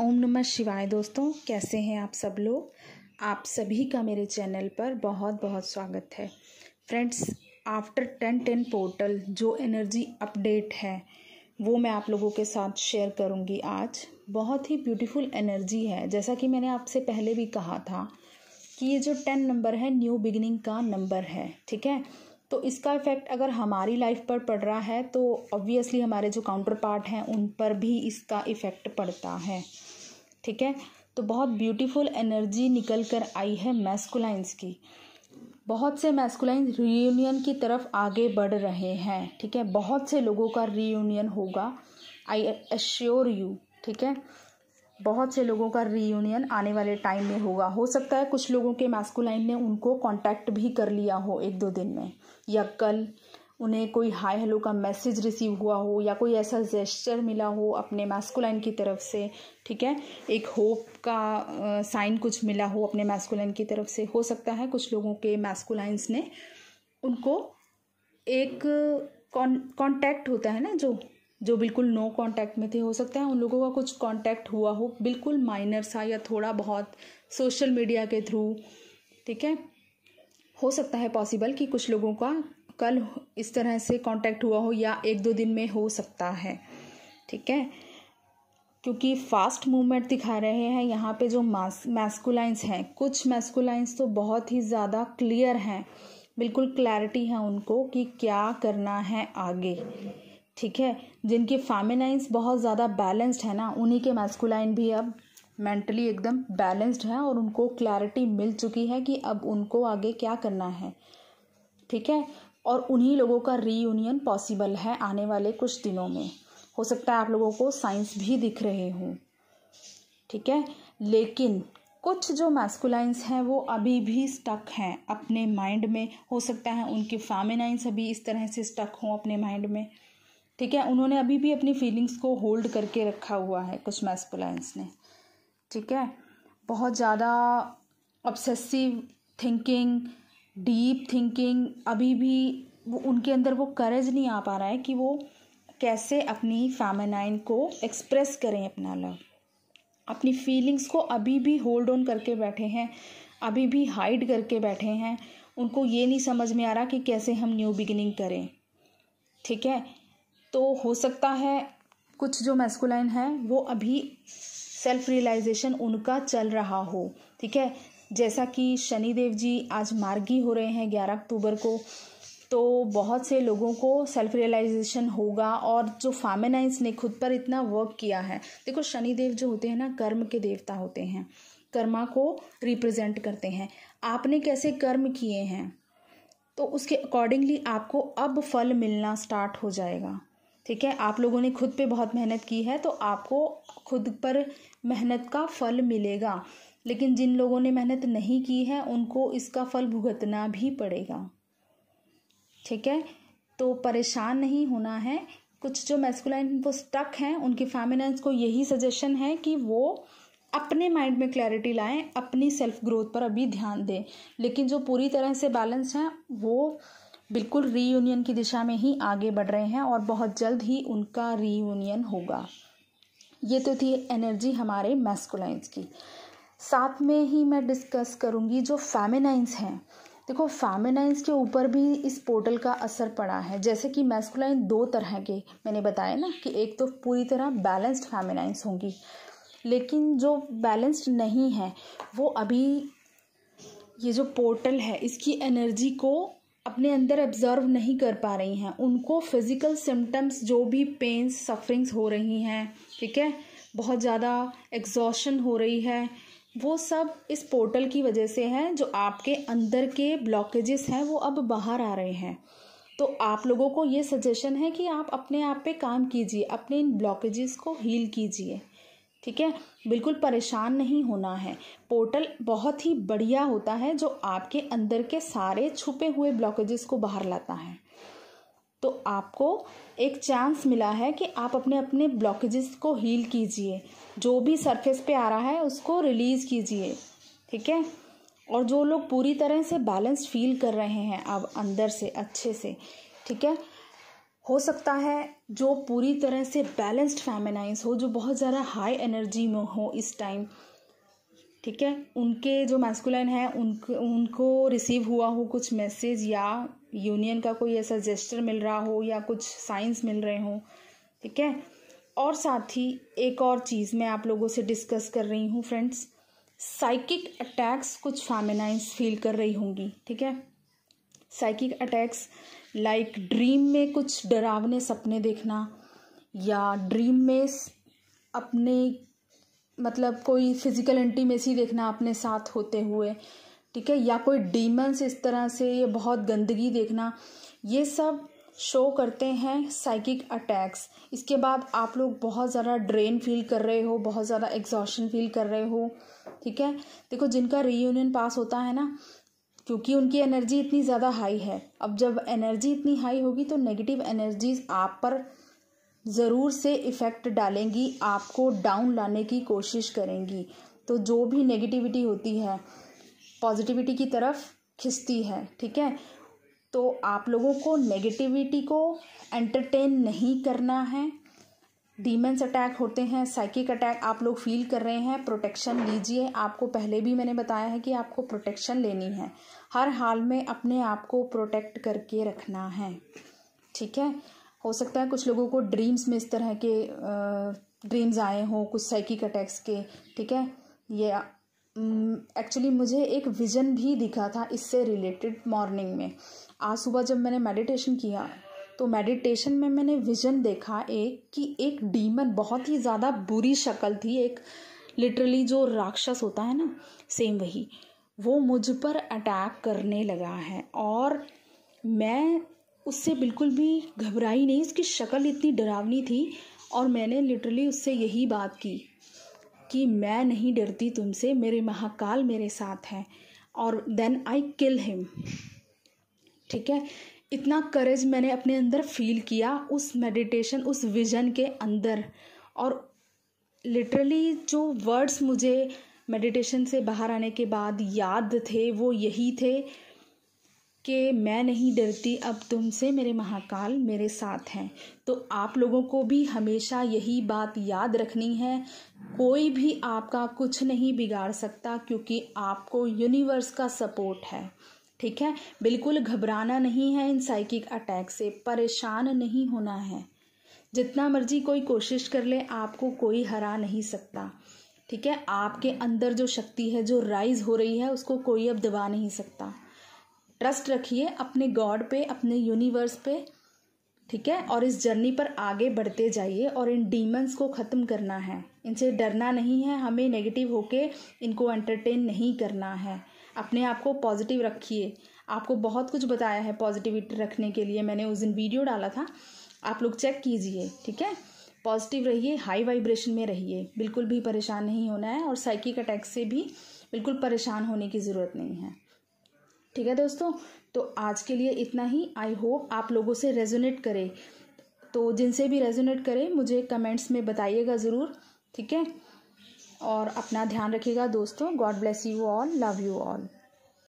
ओम नमः शिवाय दोस्तों कैसे हैं आप सब लोग आप सभी का मेरे चैनल पर बहुत बहुत स्वागत है friends after ten ten portal जो एनर्जी अपडेट है वो मैं आप लोगों के साथ शेयर करूंगी आज बहुत ही ब्यूटीफुल एनर्जी है जैसा कि मैंने आपसे पहले भी कहा था कि ये जो टेन नंबर है न्यू बिगिनिंग का नंबर है ठीक है तो इसका इफ़ेक्ट अगर हमारी लाइफ पर पड़ रहा है तो ऑब्वियसली हमारे जो काउंटर पार्ट हैं उन पर भी इसका इफ़ेक्ट पड़ता है ठीक है तो बहुत ब्यूटीफुल एनर्जी निकल कर आई है मैस्कुलाइंस की बहुत से मैस्कुलाइंस रीयूनियन की तरफ आगे बढ़ रहे हैं ठीक है बहुत से लोगों का रीयूनियन होगा आई एश्योर यू ठीक है बहुत से लोगों का रीयूनियन आने वाले टाइम में होगा हो सकता है कुछ लोगों के मैस्कुलाइन ने उनको कांटेक्ट भी कर लिया हो एक दो दिन में या कल उन्हें कोई हाय हेलो का मैसेज रिसीव हुआ हो या कोई ऐसा जेस्टर मिला हो अपने मैस्कुलाइन की तरफ से ठीक है एक होप का साइन कुछ मिला हो अपने मैस्कुलाइन की तरफ से हो सकता है कुछ लोगों के मैस्कुलाइंस ने उनको एक कांटेक्ट होता है ना जो जो बिल्कुल नो कांटेक्ट में थे हो सकता है उन लोगों का कुछ कांटेक्ट हुआ हो बिल्कुल माइनर सा या थोड़ा बहुत सोशल मीडिया के थ्रू ठीक है हो सकता है पॉसिबल कि कुछ लोगों का कल इस तरह से कांटेक्ट हुआ हो या एक दो दिन में हो सकता है ठीक है क्योंकि फास्ट मूवमेंट दिखा रहे हैं यहाँ पे जो मास मैस्कुलाइंस हैं कुछ मैस्कुलाइंस तो बहुत ही ज़्यादा क्लियर हैं बिल्कुल क्लैरिटी है उनको कि क्या करना है आगे ठीक है जिनके फैमिलाइंस बहुत ज़्यादा बैलेंस्ड है ना उन्हीं के मैस्कुलाइन भी अब मेंटली एकदम बैलेंस्ड है और उनको क्लैरिटी मिल चुकी है कि अब उनको आगे क्या करना है ठीक है और उन्हीं लोगों का रीयूनियन पॉसिबल है आने वाले कुछ दिनों में हो सकता है आप लोगों को साइंस भी दिख रहे हों ठीक है लेकिन कुछ जो मैस्कुलाइंस हैं वो अभी भी स्टक हैं अपने माइंड में हो सकता है उनके फैमिनाइंस अभी इस तरह से स्टक हों अपने माइंड में ठीक है उन्होंने अभी भी अपनी फीलिंग्स को होल्ड करके रखा हुआ है कुछ मैस्कुलाइंस ने ठीक है बहुत ज़्यादा ऑब्सेसिव थिंकिंग डीप थिंकिंग अभी भी वो उनके अंदर वो करेज नहीं आ पा रहा है कि वो कैसे अपनी फैमिनाइन को एक्सप्रेस करें अपना लव अपनी फीलिंग्स को अभी भी होल्ड ऑन करके बैठे हैं अभी भी हाइड करके बैठे हैं उनको ये नहीं समझ में आ रहा कि कैसे हम न्यू बिगिनिंग करें ठीक है तो हो सकता है कुछ जो मैस्कुलाइन है वो अभी सेल्फ रियलाइजेशन उनका चल रहा हो ठीक है जैसा कि शनिदेव जी आज मार्गी हो रहे हैं ग्यारह अक्टूबर को तो बहुत से लोगों को सेल्फ रियलाइजेशन होगा और जो फार्मेनाइंस ने खुद पर इतना वर्क किया है देखो शनिदेव जो होते हैं ना कर्म के देवता होते हैं कर्मा को रिप्रेजेंट करते हैं आपने कैसे कर्म किए हैं तो उसके अकॉर्डिंगली आपको अब फल मिलना स्टार्ट हो जाएगा ठीक है आप लोगों ने खुद पे बहुत मेहनत की है तो आपको खुद पर मेहनत का फल मिलेगा लेकिन जिन लोगों ने मेहनत नहीं की है उनको इसका फल भुगतना भी पड़ेगा ठीक है तो परेशान नहीं होना है कुछ जो मेस्कुलाइन वो स्टक हैं उनकी फैमिलेंस को यही सजेशन है कि वो अपने माइंड में क्लैरिटी लाएं अपनी सेल्फ ग्रोथ पर अभी ध्यान दें लेकिन जो पूरी तरह से बैलेंस हैं वो बिल्कुल रीयूनियन की दिशा में ही आगे बढ़ रहे हैं और बहुत जल्द ही उनका रीयूनियन होगा ये तो थी एनर्जी हमारे मैस्कुलाइंस की साथ में ही मैं डिस्कस करूँगी जो फैमिनाइंस हैं देखो फैमिनाइंस के ऊपर भी इस पोर्टल का असर पड़ा है जैसे कि मैस्कुलाइन दो तरह के मैंने बताया ना कि एक तो पूरी तरह बैलेंस्ड फैमिनाइंस होंगी लेकिन जो बैलेंस्ड नहीं है वो अभी ये जो पोर्टल है इसकी एनर्जी को अपने अंदर एब्जर्व नहीं कर पा रही हैं उनको फिज़िकल सिम्टम्स जो भी पेंस सफरिंग्स हो रही हैं ठीक है बहुत ज़्यादा एग्जॉशन हो रही है वो सब इस पोर्टल की वजह से है जो आपके अंदर के ब्लॉकेजेस हैं वो अब बाहर आ रहे हैं तो आप लोगों को ये सजेशन है कि आप अपने आप पे काम कीजिए अपने इन ब्लॉकेजेस को हील कीजिए ठीक है बिल्कुल परेशान नहीं होना है पोर्टल बहुत ही बढ़िया होता है जो आपके अंदर के सारे छुपे हुए ब्लॉकेजेस को बाहर लाता है तो आपको एक चांस मिला है कि आप अपने अपने ब्लॉकेजेस को हील कीजिए जो भी सरफेस पे आ रहा है उसको रिलीज़ कीजिए ठीक है और जो लोग पूरी तरह से बैलेंस फील कर रहे हैं अब अंदर से अच्छे से ठीक है हो सकता है जो पूरी तरह से बैलेंस्ड फैमिनाइज हो जो बहुत ज़्यादा हाई एनर्जी में हो इस टाइम ठीक है उनके जो मैस्कुलाइन है उनको उनको रिसीव हुआ हो कुछ मैसेज या यूनियन का कोई ऐसा जेस्टर मिल रहा हो या कुछ साइंस मिल रहे हों ठीक है और साथ ही एक और चीज़ मैं आप लोगों से डिस्कस कर रही हूँ फ्रेंड्स साइकिक अटैक्स कुछ फैमिनाइंस फील कर रही होंगी ठीक है साइकिक अटैक्स लाइक ड्रीम में कुछ डरावने सपने देखना या ड्रीम में अपने मतलब कोई फिजिकल एंटीमेसी देखना अपने साथ होते हुए ठीक है या कोई डीमंस इस तरह से ये बहुत गंदगी देखना ये सब शो करते हैं साइकिक अटैक्स इसके बाद आप लोग बहुत ज़्यादा ड्रेन फील कर रहे हो बहुत ज़्यादा एग्जॉशन फील कर रहे हो ठीक है देखो जिनका रीयूनियन पास होता है ना क्योंकि उनकी एनर्जी इतनी ज़्यादा हाई है अब जब एनर्जी इतनी हाई होगी तो नेगेटिव एनर्जीज आप पर ज़रूर से इफ़ेक्ट डालेंगी आपको डाउन लाने की कोशिश करेंगी तो जो भी नेगेटिविटी होती है पॉजिटिविटी की तरफ खिंचती है ठीक है तो आप लोगों को नेगेटिविटी को एंटरटेन नहीं करना है डीमेंस अटैक होते हैं साइकिक अटैक आप लोग फील कर रहे हैं प्रोटेक्शन लीजिए आपको पहले भी मैंने बताया है कि आपको प्रोटेक्शन लेनी है हर हाल में अपने आप को प्रोटेक्ट करके रखना है ठीक है हो सकता है कुछ लोगों को ड्रीम्स में इस तरह के ड्रीम्स आए हों कुछ साइकिक अटैक्स के ठीक है ये एक्चुअली mm, मुझे एक विज़न भी दिखा था इससे रिलेटेड मॉर्निंग में आज सुबह जब मैंने मेडिटेशन किया तो मेडिटेशन में मैंने विज़न देखा एक कि एक डीमन बहुत ही ज़्यादा बुरी शक्ल थी एक लिटरली जो राक्षस होता है ना सेम वही वो मुझ पर अटैक करने लगा है और मैं उससे बिल्कुल भी घबराई नहीं उसकी शक्ल इतनी डरावनी थी और मैंने लिटरली उससे यही बात की कि मैं नहीं डरती तुमसे मेरे महाकाल मेरे साथ हैं और देन आई किल हिम ठीक है इतना करेज मैंने अपने अंदर फील किया उस मेडिटेशन उस विज़न के अंदर और लिटरली जो वर्ड्स मुझे मेडिटेशन से बाहर आने के बाद याद थे वो यही थे कि मैं नहीं डरती अब तुमसे मेरे महाकाल मेरे साथ हैं तो आप लोगों को भी हमेशा यही बात याद रखनी है कोई भी आपका कुछ नहीं बिगाड़ सकता क्योंकि आपको यूनिवर्स का सपोर्ट है ठीक है बिल्कुल घबराना नहीं है इन साइकिक अटैक से परेशान नहीं होना है जितना मर्जी कोई कोशिश कर ले आपको कोई हरा नहीं सकता ठीक है आपके अंदर जो शक्ति है जो राइज हो रही है उसको कोई अब दबा नहीं सकता ट्रस्ट रखिए अपने गॉड पे अपने यूनिवर्स पे ठीक है और इस जर्नी पर आगे बढ़ते जाइए और इन डीमंस को ख़त्म करना है इनसे डरना नहीं है हमें नेगेटिव होके इनको एंटरटेन नहीं करना है अपने आप को पॉजिटिव रखिए आपको बहुत कुछ बताया है पॉजिटिविटी रखने के लिए मैंने उस दिन वीडियो डाला था आप लोग चेक कीजिए ठीक है पॉजिटिव रहिए हाई वाइब्रेशन में रहिए बिल्कुल भी परेशान नहीं होना है और साइकिक अटैक से भी बिल्कुल परेशान होने की ज़रूरत नहीं है ठीक है दोस्तों तो आज के लिए इतना ही आई होप आप लोगों से रेजोनेट करे तो जिनसे भी रेजोनेट करे मुझे कमेंट्स में बताइएगा ज़रूर ठीक है और अपना ध्यान रखिएगा दोस्तों God bless you all love you all